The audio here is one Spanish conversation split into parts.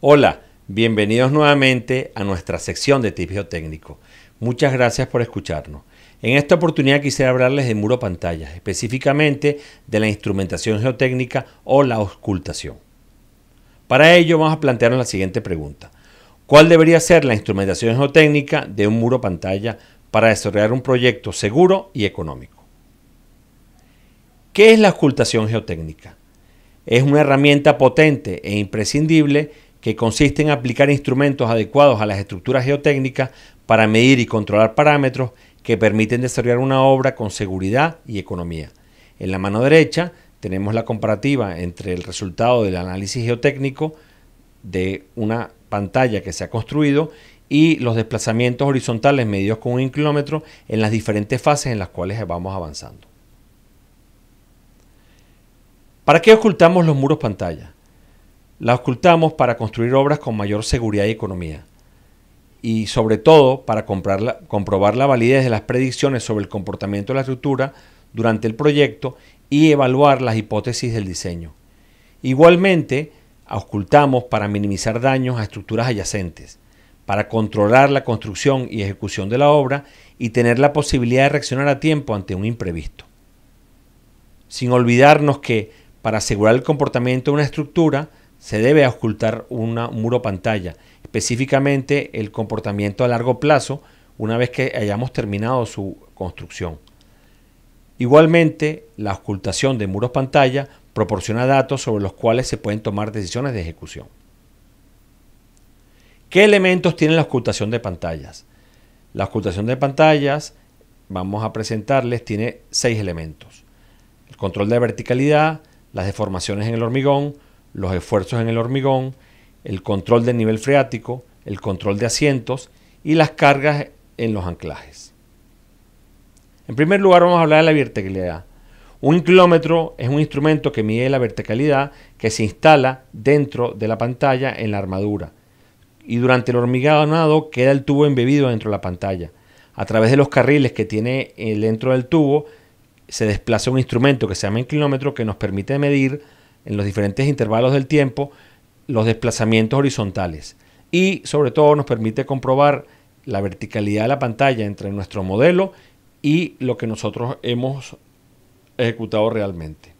Hola, bienvenidos nuevamente a nuestra sección de tips geotécnico. Muchas gracias por escucharnos. En esta oportunidad quisiera hablarles de muro pantalla, específicamente de la instrumentación geotécnica o la ocultación. Para ello vamos a plantearnos la siguiente pregunta. ¿Cuál debería ser la instrumentación geotécnica de un muro pantalla para desarrollar un proyecto seguro y económico? ¿Qué es la ocultación geotécnica? Es una herramienta potente e imprescindible que consiste en aplicar instrumentos adecuados a las estructuras geotécnicas para medir y controlar parámetros que permiten desarrollar una obra con seguridad y economía. En la mano derecha tenemos la comparativa entre el resultado del análisis geotécnico de una pantalla que se ha construido y los desplazamientos horizontales medidos con un kilómetro en las diferentes fases en las cuales vamos avanzando. ¿Para qué ocultamos los muros pantalla? La ocultamos para construir obras con mayor seguridad y economía. Y sobre todo para comprobar la validez de las predicciones sobre el comportamiento de la estructura durante el proyecto y evaluar las hipótesis del diseño. Igualmente, ocultamos para minimizar daños a estructuras adyacentes, para controlar la construcción y ejecución de la obra y tener la posibilidad de reaccionar a tiempo ante un imprevisto. Sin olvidarnos que, para asegurar el comportamiento de una estructura, se debe ocultar una, un muro pantalla, específicamente el comportamiento a largo plazo una vez que hayamos terminado su construcción. Igualmente, la ocultación de muros pantalla proporciona datos sobre los cuales se pueden tomar decisiones de ejecución. ¿Qué elementos tiene la ocultación de pantallas? La ocultación de pantallas, vamos a presentarles, tiene seis elementos. El control de verticalidad, las deformaciones en el hormigón, los esfuerzos en el hormigón, el control del nivel freático, el control de asientos y las cargas en los anclajes. En primer lugar vamos a hablar de la verticalidad. Un kilómetro es un instrumento que mide la verticalidad que se instala dentro de la pantalla en la armadura y durante el anado queda el tubo embebido dentro de la pantalla. A través de los carriles que tiene eh, dentro del tubo se desplaza un instrumento que se llama inclinómetro que nos permite medir en los diferentes intervalos del tiempo los desplazamientos horizontales y sobre todo nos permite comprobar la verticalidad de la pantalla entre nuestro modelo y lo que nosotros hemos ejecutado realmente.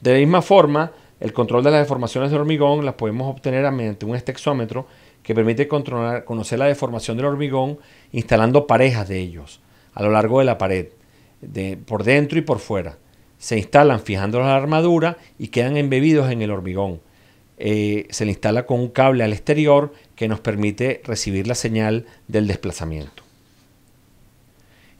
De la misma forma, el control de las deformaciones del hormigón las podemos obtener mediante un estexómetro que permite controlar, conocer la deformación del hormigón instalando parejas de ellos a lo largo de la pared, por dentro y por fuera se instalan fijándolos a la armadura y quedan embebidos en el hormigón. Eh, se le instala con un cable al exterior que nos permite recibir la señal del desplazamiento.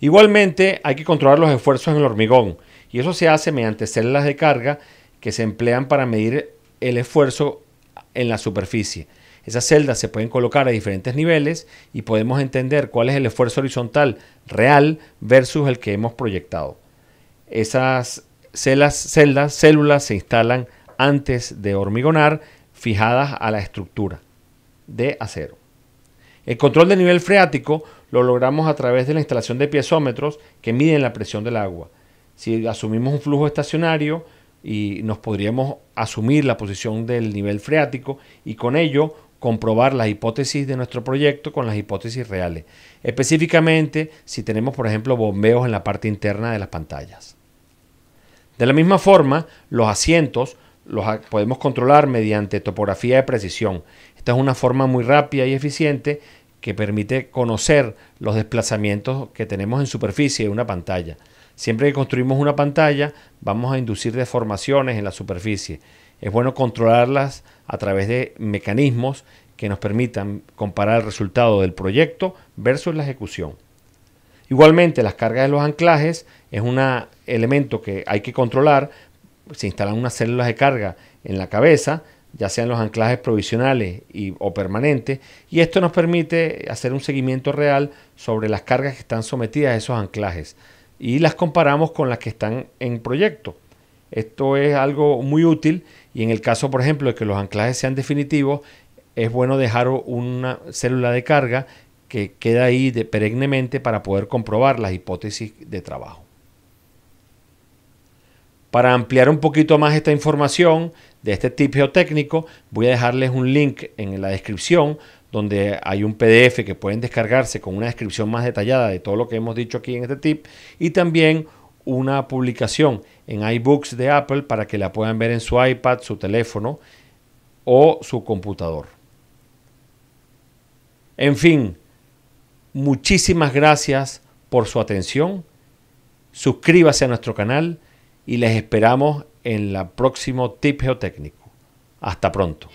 Igualmente hay que controlar los esfuerzos en el hormigón y eso se hace mediante celdas de carga que se emplean para medir el esfuerzo en la superficie. Esas celdas se pueden colocar a diferentes niveles y podemos entender cuál es el esfuerzo horizontal real versus el que hemos proyectado. Esas celas, celdas, células se instalan antes de hormigonar fijadas a la estructura de acero. El control del nivel freático lo logramos a través de la instalación de piezómetros que miden la presión del agua. Si asumimos un flujo estacionario y nos podríamos asumir la posición del nivel freático y con ello comprobar las hipótesis de nuestro proyecto con las hipótesis reales. Específicamente si tenemos, por ejemplo, bombeos en la parte interna de las pantallas. De la misma forma, los asientos los podemos controlar mediante topografía de precisión. Esta es una forma muy rápida y eficiente que permite conocer los desplazamientos que tenemos en superficie de una pantalla. Siempre que construimos una pantalla, vamos a inducir deformaciones en la superficie. Es bueno controlarlas a través de mecanismos que nos permitan comparar el resultado del proyecto versus la ejecución. Igualmente, las cargas de los anclajes es un elemento que hay que controlar. Se instalan unas células de carga en la cabeza, ya sean los anclajes provisionales o permanentes, y esto nos permite hacer un seguimiento real sobre las cargas que están sometidas a esos anclajes y las comparamos con las que están en proyecto. Esto es algo muy útil y en el caso, por ejemplo, de que los anclajes sean definitivos, es bueno dejar una célula de carga que queda ahí de perennemente para poder comprobar las hipótesis de trabajo. Para ampliar un poquito más esta información de este tip geotécnico, voy a dejarles un link en la descripción donde hay un PDF que pueden descargarse con una descripción más detallada de todo lo que hemos dicho aquí en este tip y también una publicación en iBooks de Apple para que la puedan ver en su iPad, su teléfono o su computador. En fin, Muchísimas gracias por su atención. Suscríbase a nuestro canal y les esperamos en el próximo tip geotécnico. Hasta pronto.